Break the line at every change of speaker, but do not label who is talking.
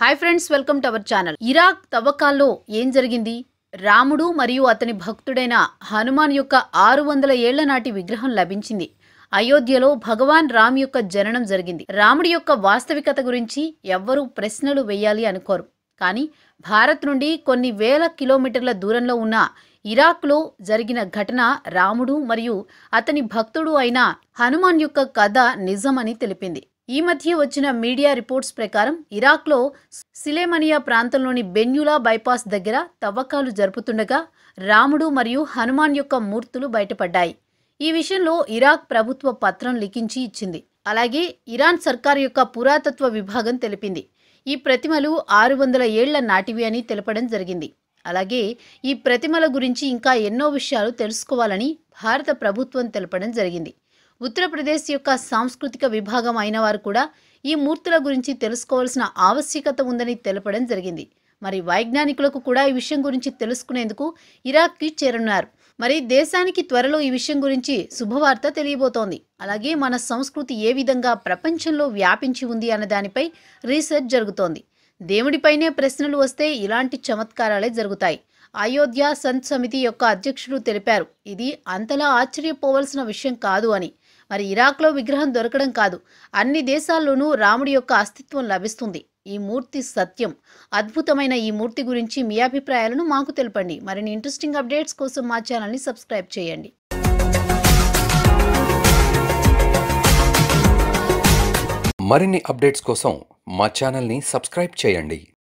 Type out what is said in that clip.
hi friends welcome to our channel Iraq తవ్వకాల్లో ఏం జరిగింది రాముడు మరియు అతని భక్తుడైన హనుమాన్ యొక్క ఆరు వందల ఏళ్ల నాటి విగ్రహం లభించింది అయోధ్యలో భగవాన్ రామ్ యొక్క జననం జరిగింది రాముడి యొక్క వాస్తవికత గురించి ఎవ్వరూ ప్రశ్నలు వేయాలి అనుకోరు కానీ భారత్ నుండి కొన్ని వేల కిలోమీటర్ల దూరంలో ఉన్న ఇరాక్లో జరిగిన ఘటన రాముడు మరియు అతని భక్తుడు అయిన హనుమాన్ యొక్క కథ నిజమని తెలిపింది ఈ మధ్య వచ్చిన మీడియా రిపోర్ట్స్ ప్రకారం ఇరాక్లో సిలేమనియా ప్రాంతంలోని బెన్యులా బైపాస్ దగ్గర తవ్వకాలు జరుపుతుండగా రాముడు మరియు హనుమాన్ యొక్క మూర్తులు బయటపడ్డాయి ఈ విషయంలో ఇరాక్ ప్రభుత్వ పత్రం లిఖించి ఇచ్చింది అలాగే ఇరాన్ సర్కార్ యొక్క పురాతత్వ విభాగం తెలిపింది ఈ ప్రతిమలు ఆరు వందల ఏళ్ల నాటివి అని తెలపడం జరిగింది అలాగే ఈ ప్రతిమల గురించి ఇంకా ఎన్నో విషయాలు తెలుసుకోవాలని భారత ప్రభుత్వం తెలపడం జరిగింది ఉత్తరప్రదేశ్ యొక్క సాంస్కృతిక విభాగం అయిన వారు కూడా ఈ మూర్తుల గురించి తెలుసుకోవాల్సిన ఆవశ్యకత ఉందని తెలపడం జరిగింది మరి వైజ్ఞానికులకు కూడా ఈ విషయం గురించి తెలుసుకునేందుకు ఇరాక్కి చేరున్నారు మరి దేశానికి త్వరలో ఈ విషయం గురించి శుభవార్త తెలియబోతోంది అలాగే మన సంస్కృతి ఏ విధంగా ప్రపంచంలో వ్యాపించి ఉంది అన్న దానిపై రీసెర్చ్ జరుగుతోంది దేవుడిపైనే ప్రశ్నలు వస్తే ఇలాంటి చమత్కారాలే జరుగుతాయి అయోధ్య సంత్ సమితి యొక్క అధ్యక్షుడు తెలిపారు ఇది అంతలా ఆశ్చర్యపోవలసిన విషయం కాదు అని మరి ఇరాక్లో విగ్రహం దొరకడం కాదు అన్ని దేశాల్లోనూ రాముడి యొక్క అస్తిత్వం లభిస్తుంది ఈ మూర్తి సత్యం అద్భుతమైన ఈ మూర్తి గురించి మీ అభిప్రాయాలను మాకు తెలపండి మరిన్ని ఇంట్రెస్టింగ్ అప్డేట్స్ కోసం మా ఛానల్ని సబ్స్క్రైబ్ చేయండి మరిన్ని అప్డేట్స్ కోసం మా ఛానల్ని సబ్స్క్రైబ్ చేయండి